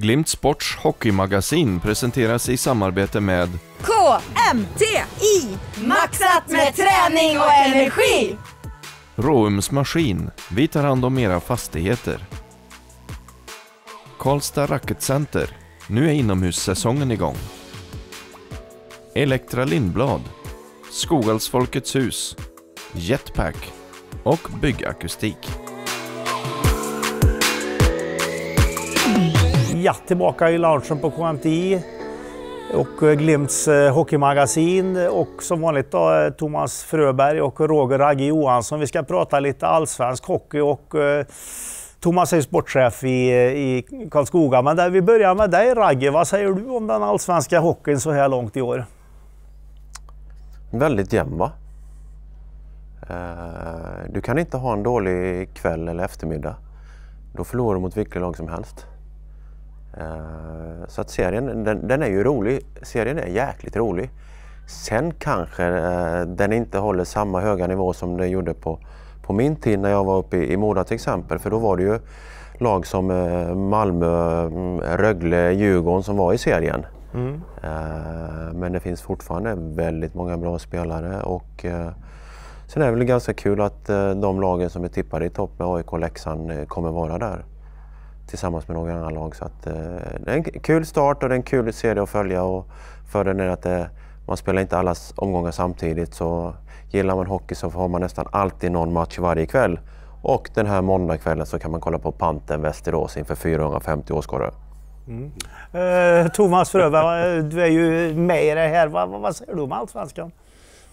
Glimt Sports hockeymagasin presenteras i samarbete med KMTI! Maxat med träning och energi! Råums Maskin. Vi tar hand om era fastigheter. Karlstad Racketcenter. Nu är inomhussäsongen igång. Elektra Lindblad. Skogalsfolkets hus. Jetpack. Och Byggakustik. Jatt tillbaka i loungen på KMTI och eh, Glimts eh, hockeymagasin och som vanligt då, eh, Thomas Fröberg och Roger Ragge Johansson. Vi ska prata lite allsvensk hockey och eh, Thomas är sportchef i, i Karlskoga. Men där vi börjar med dig Ragge, vad säger du om den allsvenska hockeyn så här långt i år? Väldigt jämn va? Du kan inte ha en dålig kväll eller eftermiddag. Då förlorar du mot vilket lag som helst. Eh, så att serien, den, den, är ju rolig. Serien är jäkligt rolig. Sen kanske eh, den inte håller samma höga nivå som den gjorde på, på min tid när jag var uppe i, i Mora till exempel. För då var det ju lag som eh, Malmö, mm, Rögle, Djurgården som var i serien. Mm. Men det finns fortfarande väldigt många bra spelare och sen är det väl ganska kul att de lagen som är tippade i topp med AIK och Leksand kommer vara där tillsammans med några andra lag. Så att, eh, det är en kul start och det är en kul serie att följa. Och fördelen är att det, eh, man spelar inte alla omgångar samtidigt. Så gillar man hockey så har man nästan alltid någon match varje kväll. Och den här måndagskvällen så kan man kolla på Panten Västerås inför 450 åskådare. Mm. Eh, Thomas Fröberg, du är ju med i det här. Vad, vad säger du om Allsvenskan?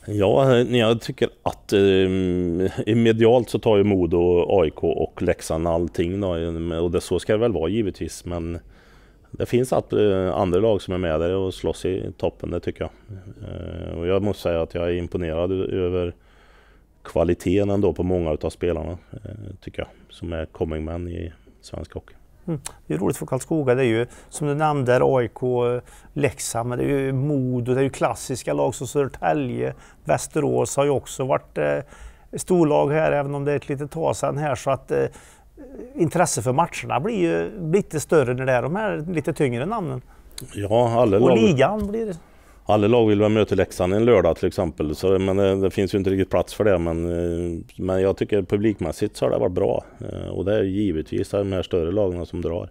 Ja, jag tycker att eh, medialt så tar ju Modo, AIK och Leksand allting då, och det, så ska det väl vara givetvis. Men det finns att, eh, andra lag som är med där och slåss i toppen, det tycker jag. Eh, och jag måste säga att jag är imponerad över kvaliteten ändå på många av spelarna, eh, tycker jag, som är coming men i svensk hockey. Mm. Det är roligt för Karlskoga, det är ju som du nämnde AIK, Leksand, det är ju Modo, det är ju klassiska lag som Södertälje, Västerås har ju också varit eh, storlag här även om det är ett litet tag sedan här så att eh, intresse för matcherna blir ju lite större när det är de här lite tyngre namnen. Ja, alla lag. Och ligan blir alla lag vill väl möta Leksand en lördag till exempel. Så, men det, eh, det, finns ju inte riktigt plats för det. Men, eh, men jag tycker publikmässigt så har det varit bra. Eh, och det är givetvis de här större lagen som drar.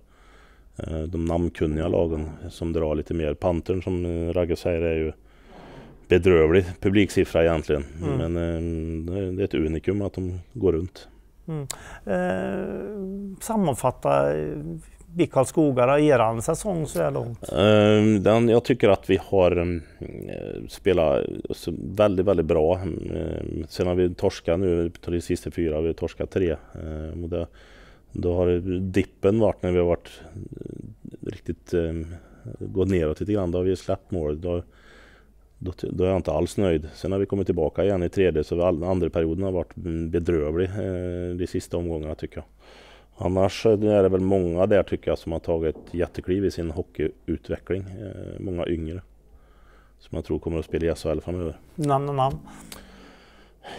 De namnkunniga lagen som drar lite mer. Pantern som Ragge säger är ju bedrövlig publiksiffra egentligen. Mm. Men det är ett unikum att de går runt. Mm. Eh, sammanfatta BIK Karlskoga er säsong så här långt? Ehm, den, jag tycker att vi har ehm, spelat väldigt, väldigt bra. Ehm, sen har vi torskat nu, de sista fyra, vi har torskat tre. Och det, då har dippen varit när vi har varit eh, riktigt gått neråt lite grann. Då har vi släppt mål. Då, då, då, är jag inte alls nöjd. Sen har vi kommit tillbaka igen i tredje så all, andra perioden har varit bedrövlig eh, de sista omgångarna tycker jag. Annars eh, är det väl många där tycker jag som har tagit ett jättekliv i sin hockeyutveckling. Eh, många yngre. Som jag tror kommer att spela i SHL framöver. Namn och namn?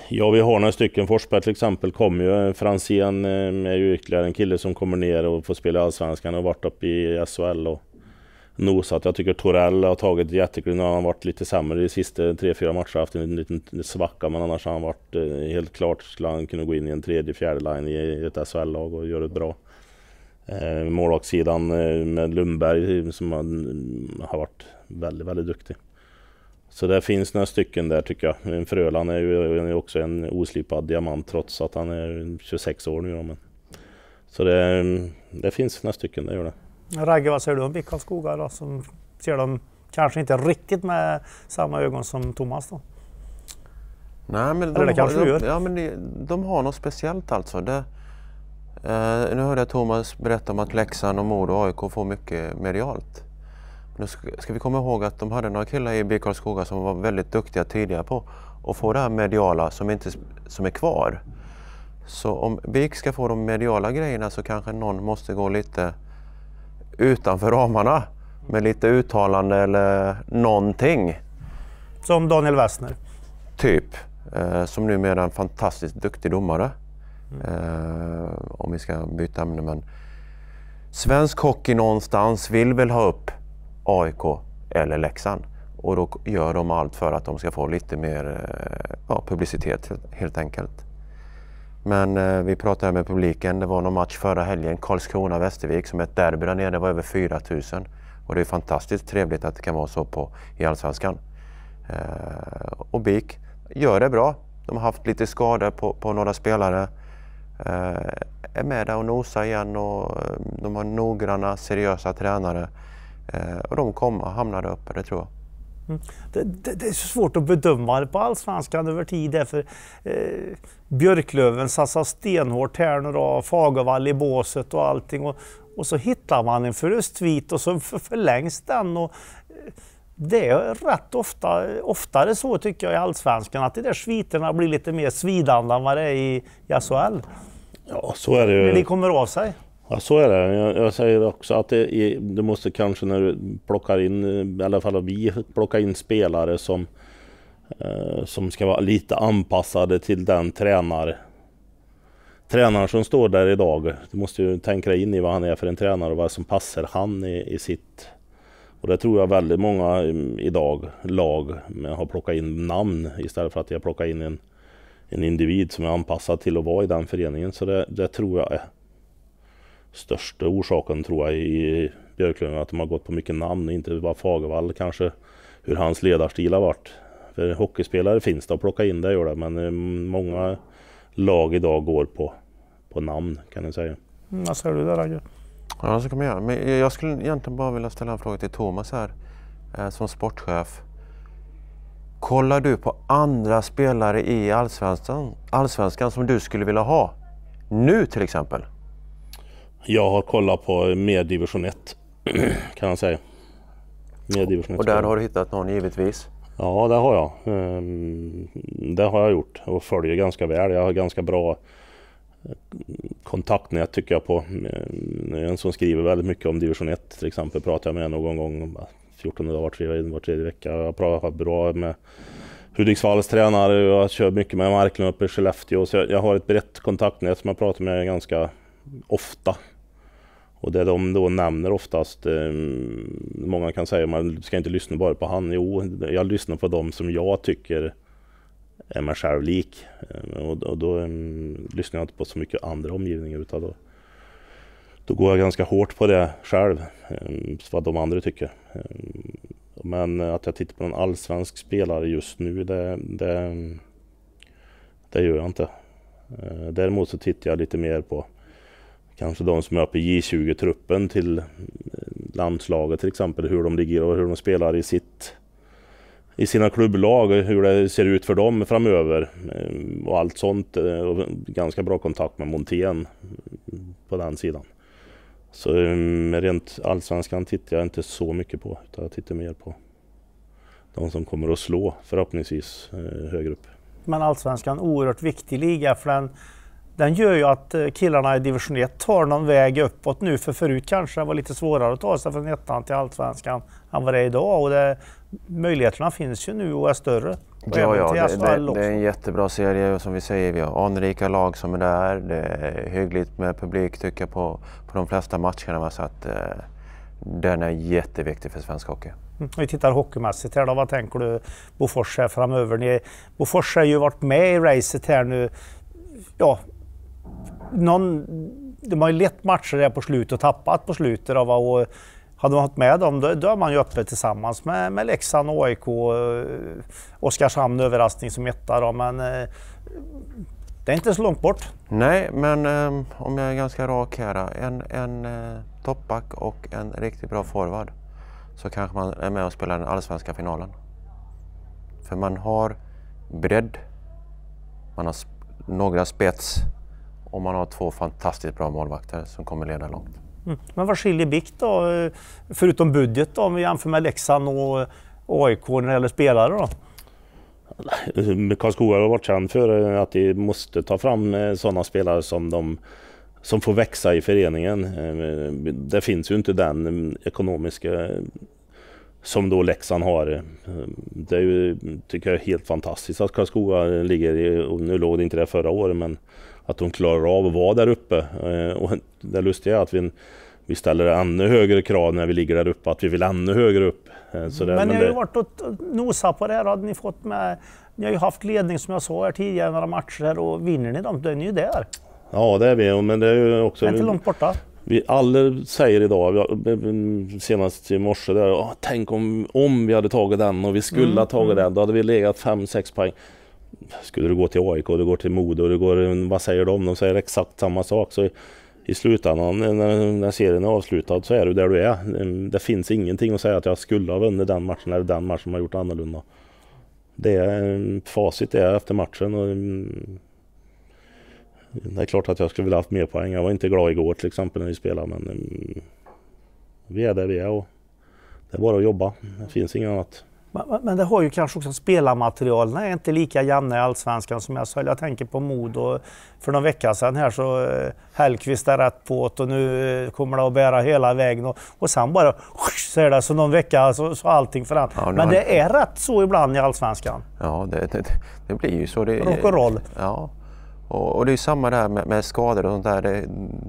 Ja, vi har några stycken. Forsberg till exempel kommer ju. Franzén eh, är ju ytterligare en kille som kommer ner och får spela i Allsvenskan och varit uppe i SHL. Och nosat. Jag tycker Torell har tagit jättekul. Nu har han varit lite sämre de sista tre, fyra matcherna. Haft en liten svacka, men annars har han varit eh, helt klart skulle han kunna gå in i en tredje, fjärde line i ett SHL-lag och göra det bra. Eh, målvaktssidan eh, med Lundberg som mm, har varit väldigt, väldigt duktig. Så det finns några stycken där tycker jag. Fröland är ju också en oslipad diamant trots att han är 26 år nu. Men. Så det, mm, det finns några stycken, det gör det. Ragge, vad säger du om BIK Karlskoga då, som ser dem kanske inte riktigt med samma ögon som Thomas då? Nej, men de, Eller det har, kanske du gör. Ja, men det, de har något speciellt alltså. Det, eh, nu hörde jag Thomas berätta om att Leksand och Modo och AIK får mycket medialt. Nu ska, ska, vi komma ihåg att de hade några killar i BIK Karlskoga som var väldigt duktiga tidigare på att få det här mediala som, inte, som är kvar. Så om BIK ska få de mediala grejerna så kanske någon måste gå lite utanför ramarna med lite uttalande eller någonting. Som Daniel Westner? Typ. Eh, som numera är en fantastiskt duktig domare. Eh, om vi ska byta ämne. Men svensk hockey någonstans vill väl ha upp AIK eller Leksand. Och då gör de allt för att de ska få lite mer eh, ja, publicitet helt enkelt. Men eh, vi pratade med publiken. Det var någon match förra helgen, Karlskrona-Västervik, som ett derby där nere. Det var över 4 000. Och det är fantastiskt trevligt att det kan vara så på, i Allsvenskan. Eh, och BIK gör det bra. De har haft lite skador på, på några spelare. Eh, är med där och nosar igen och eh, de har noggranna, seriösa tränare. Eh, och de kommer hamna där uppe, det tror jag. Mm. Det, det, det, är så svårt att bedöma det på allsvenskan över tid därför eh, Björklöven satsar stenhårt här nu då, Fagervall i båset och allting och, och så hittar man en förlustvit och så förlängs den och eh, det är rätt ofta, oftare så tycker jag i allsvenskan att de där sviterna blir lite mer svidande än vad det är i, i SHL. Ja, så är det ju. Men de kommer av sig. Ja, så är det. Jag, jag säger också att det, det, måste kanske när du plockar in, i alla fall vi plockar in spelare som, eh, som ska vara lite anpassade till den tränare tränaren som står där idag. Du måste ju tänka in i vad han är för en tränare och vad som passar han i, i sitt. Och det tror jag väldigt många mm, idag, lag, har plockat in namn istället för att jag plockar in en, en individ som är anpassad till att vara i den föreningen. Så det, det tror jag är största orsaken tror jag i Björklund att de har gått på mycket namn, inte bara Fagervall kanske, hur hans ledarstil har varit. För hockeyspelare finns det att plocka in, det gör det, men eh, många lag idag går på, på namn kan jag säga. Mm, vad säger du där Agge? Ja, så kan man göra. Men eh, jag skulle egentligen bara vilja ställa en fråga till Thomas här, eh, som sportchef. Kollar du på andra spelare i allsvenskan, allsvenskan som du skulle vilja ha? Nu till exempel? Jag har kollat på mer division 1 kan man säga. Mer division 1 och där har du hittat någon givetvis? Ja, det har jag. Ehm, det har jag gjort och följer ganska väl. Jag har ganska bra eh, kontaktnät tycker jag på. Eh, en som skriver väldigt mycket om division 1 till exempel pratar jag med någon gång 14 dagar, var tredje, vecka. Jag pratar bra med Hudiksvalls tränare och jag kör mycket med Marklund uppe i Skellefteå. Så jag har ett brett kontaktnät som jag pratar med ganska ofta. Och det de då nämner oftast, eh, många kan säga man ska inte lyssna bara på han. Jo, jag lyssnar på dem som jag tycker är mig själv lik. Eh, och, och då eh, lyssnar jag inte på så mycket andra omgivningar utan då, då går jag ganska hårt på det själv, eh, vad de andra tycker. Eh, men att jag tittar på en allsvensk spelare just nu, det, det, det gör jag inte. Eh, däremot så tittar jag lite mer på kanske de som är uppe i J20-truppen till eh, landslaget till exempel, hur de ligger och hur de spelar i sitt i sina klubblag, hur det ser ut för dem framöver eh, och allt sånt. Eh, och ganska bra kontakt med Montén på den sidan. Så rent allsvenskan tittar jag inte så mycket på, utan jag tittar mer på de som kommer att slå förhoppningsvis högre upp. Men allsvenskan oerhört viktig liga för den den gör ju att eh, killarna i division 1 tar någon väg uppåt nu, för förut kanske det var lite svårare att ta sig från ettan till allsvenskan än vad det är idag. Och det, möjligheterna finns ju nu och är större. ja, ja det, det, det, är en jättebra serie. Som vi säger, vi har anrika lag som är där. Det är hyggligt med publik tycker jag på, på de flesta matcherna. Så att, eh, den är jätteviktig för svensk hockey. Om mm, Vi tittar hockeymässigt här då, vad tänker du Bofors här framöver? Ni, Bofors har ju varit med i racet här nu ja, någon, de har ju lett matcher där på slutet och tappat på slutet. Då, och hade man varit med dem, då, då är man ju uppe tillsammans med, med Leksand, AIK, eh, Oskarshamn överraskning som etta. Då, men eh, det är inte så långt bort. Nej, men eh, om jag är ganska rak här. En, en toppback och en riktigt bra forward så kanske man är med och spelar den allsvenska finalen. För man har bredd, man har sp några spets och man har två fantastiskt bra målvakter som kommer leda långt. Mm. Men vad skiljer BIK då, eh, förutom budget då, om vi jämför med Leksand och AIK när det gäller spelare då? Eh, Karlskoga har varit känd för eh, att de måste ta fram sådana spelare som de som får växa i föreningen. Det finns ju inte den mm, ekonomiska som då Leksand har. Det är ju, tycker jag, helt fantastiskt att Karlskoga ligger i, och nu låg det inte där förra året, men att de klarar av att vara där uppe. Eh, och det lustiga är att vi, vi ställer ännu högre krav när vi ligger där uppe, att vi vill ännu högre upp. Eh, så det, men ni har ju varit och nosat på det här, hade ni fått med... Ni har ju haft ledning som jag sa här tidigare, några matcher och vinner ni dem, då är ni ju där. Ja det är vi, men det är ju också... Men inte långt borta. Vi alla säger idag, senast i morse, där, tänk om, om vi hade tagit den och vi skulle mm, ha tagit mm. den, då hade vi legat 5-6 poäng skulle du gå till AIK, du går till Modo, du går, vad säger de? De säger exakt samma sak. Så i, i slutändan när, när serien är avslutad så är du där du är. Det finns ingenting att säga att jag skulle ha vunnit den matchen eller den matchen har gjort annorlunda. Det är facit det är efter matchen. Och, mm, det är klart att jag skulle vilja haft mer poäng. Jag var inte glad igår till exempel när vi spelade men mm, vi är där vi är och det är bara att jobba. Det finns inget annat. Men det har ju kanske också spelarmaterialen är inte lika jämna i Allsvenskan som jag sa. Jag tänker på Modo för någon vecka sedan här så eh, Hellkvist är rätt på och nu eh, kommer det att bära hela vägen och, och sen bara så är det så någon vecka så, så allting förändras. Ja, Men det är rätt så ibland i Allsvenskan. Ja, det, det, det blir ju så. Det, roll. Ja. Och, det är samma där med, med skador och sånt där. Det,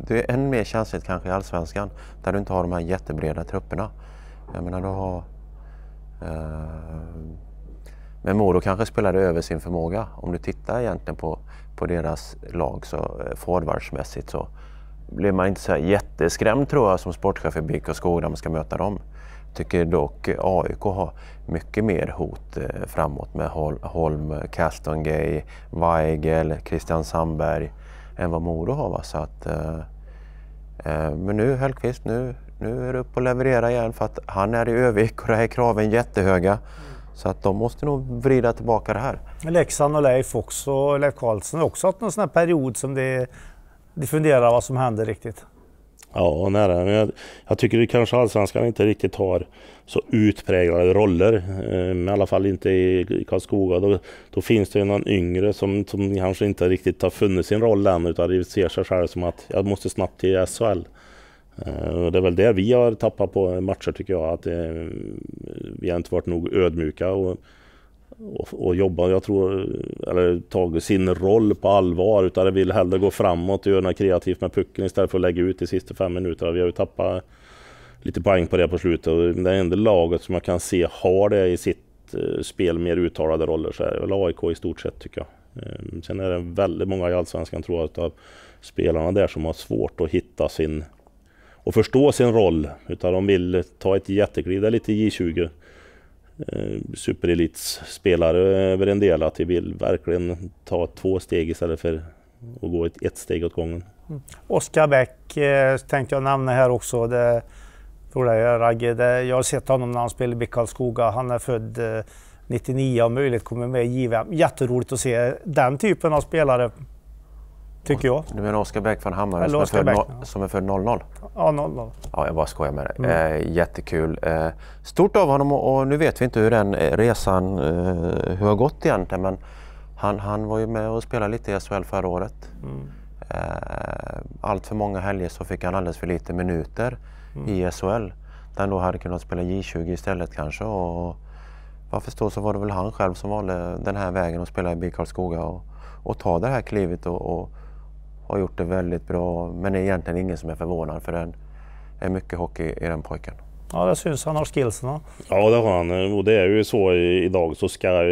det, är än mer känsligt kanske i Allsvenskan där du inte har de här jättebreda trupperna. Jag menar, du har Eh, men Modo kanske spelade över sin förmåga. Om du tittar egentligen på, på deras lag så eh, forwardsmässigt så blev man inte så jätteskrämd tror jag som sportchef i BIK och Skåne när man ska möta dem. Tycker dock AIK har mycket mer hot eh, framåt med Holm, Castongay, Weigel, Christian Sandberg än vad Modo har. Va? Så att, eh, men nu Hellkvist, nu nu är det upp och leverera igen för att han är i Övik och det här kraven jättehöga. Så att de måste nog vrida tillbaka det här. Leksand och Leif också, Leif Karlsson har också haft någon sån här period som de, de funderar vad som händer riktigt. Ja, nära. Men jag, jag tycker kanske allsvenskan inte riktigt har så utpräglade roller. Ehm, I alla fall inte i, i Karlskoga. Då, då, finns det ju någon yngre som, som kanske inte riktigt har funnit sin roll än utan ser sig själv som att jag måste snabbt till SHL. Eh, och det är väl det vi har tappat på matcher tycker jag. Att det, eh, vi har inte varit nog ödmjuka och, och, och jobba, jag tror, eller tagit sin roll på allvar. Utan det vill hellre gå framåt och göra något kreativt med pucken istället för att lägga ut de sista fem minuterna. Vi har ju tappat lite poäng på det på slutet. Och det enda laget som jag kan se har det i sitt eh, spel mer uttalade roller så är det väl AIK i stort sett tycker jag. Sen är det väldigt många i Allsvenskan tror jag utav spelarna där som har svårt att hitta sin och förstå sin roll. Utan de vill ta ett jättekliv Det är lite J20 eh, superelitspelare över en del. Att vi vill verkligen ta två steg istället för att gå ett, ett steg åt gången. Mm. Oskar Bäck eh, tänkte jag nämna här också. Det, jag dig, Ragge. Det, jag har sett honom när han spelar i BIK Karlskoga. Han är född eh, 99 och möjligt kommer med i JVM. Jätteroligt att se den typen av spelare Tycker jag. Du menar Oskar Bäck från Hammarö som, är no, som är född 00? Ja, 00. Ja, jag bara skojar med dig. Mm. Eh, jättekul. Eh, stort av honom och, och, nu vet vi inte hur den eh, resan eh, hur har gått egentligen men han, han var ju med och spelade lite i SHL förra året. Mm. Eh, allt för många helger så fick han alldeles för lite minuter mm. i SHL. Där han då hade kunnat spela J20 istället kanske. Och, vad jag förstår så var det väl han själv som valde den här vägen och spela i BK Karlskoga och, och ta det här klivet och, och har gjort det väldigt bra, men det är egentligen ingen som är förvånad för det är mycket hockey i den pojken. Ja, det syns. Han har skillsen. Ja, det har han. Och det är ju så idag så ska eh,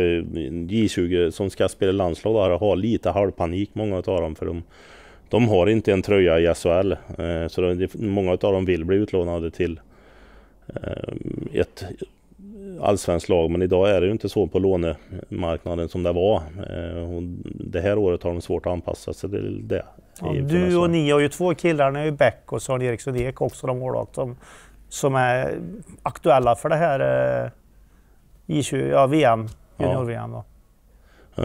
J20 som ska spela landslag där, ha lite halvpanik, många av dem. För de, de har inte en tröja i SHL. Eh, så de, många av dem vill bli utlånade till eh, ett allsvenskt lag. Men idag är det ju inte så på lånemarknaden som det var. Och det här året har de svårt att anpassa sig till det. Ja, du och ni har ju två killar, ni har ju Beck och så har ni Eriksson Ek också, de målvakt som, som är aktuella för det här eh, I20, ja, VM, junior-VM. Ja.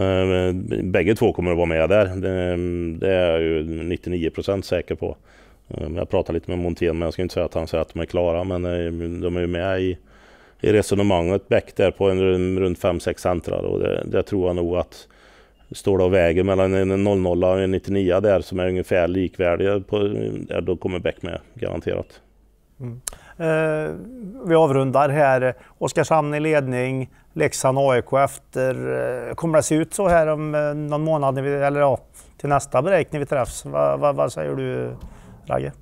Eh, bägge två kommer att vara med där, det, det är jag ju 99% säker på. Eh, jag pratade lite med Montén, men jag ska inte säga att han säger att de är klara, men eh, de är ju med i, i resonemanget. Beck där på en, runt 5-6 centrar och det, det tror jag nog att står det och väger mellan en 00 och en 99 där som är ungefär likvärdiga. På, där då kommer Bäck med garanterat. Mm. Eh, vi avrundar här. Oskarshamn i ledning, Leksand AIK efter. Eh, kommer det se ut så här om eh, någon månad vi, eller ja, till nästa break när vi träffas? vad va, va säger du Ragge?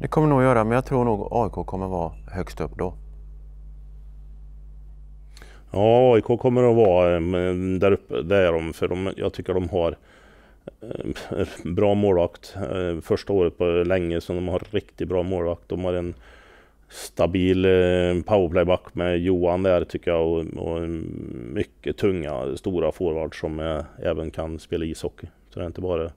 Det kommer nog göra, men jag tror nog AIK kommer vara högst upp då. Ja, AIK kommer att vara eh, där uppe, det är de, för de, jag tycker de har eh, bra målvakt. Eh, första året på länge som de har riktigt bra målvakt. De har en stabil powerplayback med Johan där tycker jag och, och mycket tunga, stora forwards som även kan spela ishockey. Så det är inte bara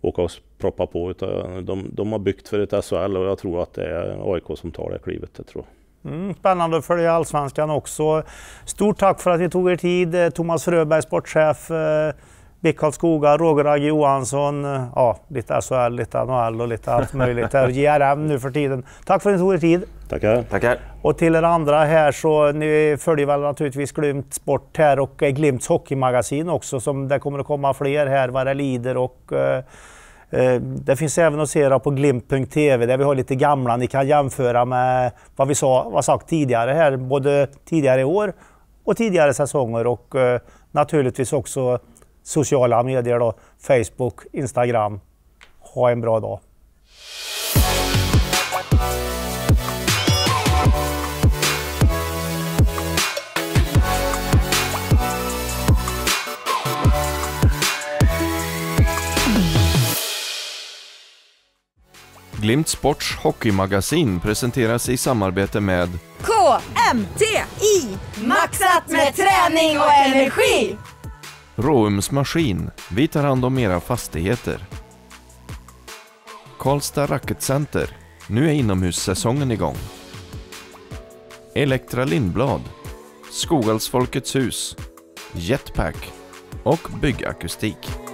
åka och proppa på utan de, de har byggt för ett SHL och jag tror att det är AIK som tar det klivet, det tror jag. Mm, spännande att följa allsvenskan också. Stort tack för att ni tog er tid, eh, Thomas Fröberg, sportchef. Eh, BIK Karlskoga, Roger Agge Johansson, ja, lite SHL, lite NHL och lite allt möjligt. JRM nu för tiden. Tack för att ni tog er tid. Tackar. Tackar. Och till er andra här så ni följer väl naturligtvis Glimt Sport här och eh, Glimts Hockeymagasin också som det kommer att komma fler här vad det lider och Eh, det finns även att se på glimt.tv där vi har lite gamla. Ni kan jämföra med vad vi sa, vad sagt tidigare här, både tidigare i år och tidigare säsonger och eh, naturligtvis också sociala medier då, Facebook, Instagram. Ha en bra dag! Glimt Sports hockeymagasin presenteras i samarbete med KMTI! Maxat med träning och energi! Råums Maskin. Vi tar hand om era fastigheter. Karlstad Racketcenter. Nu är inomhussäsongen igång. Elektra Lindblad. Skogalsfolkets hus. Jetpack och byggakustik.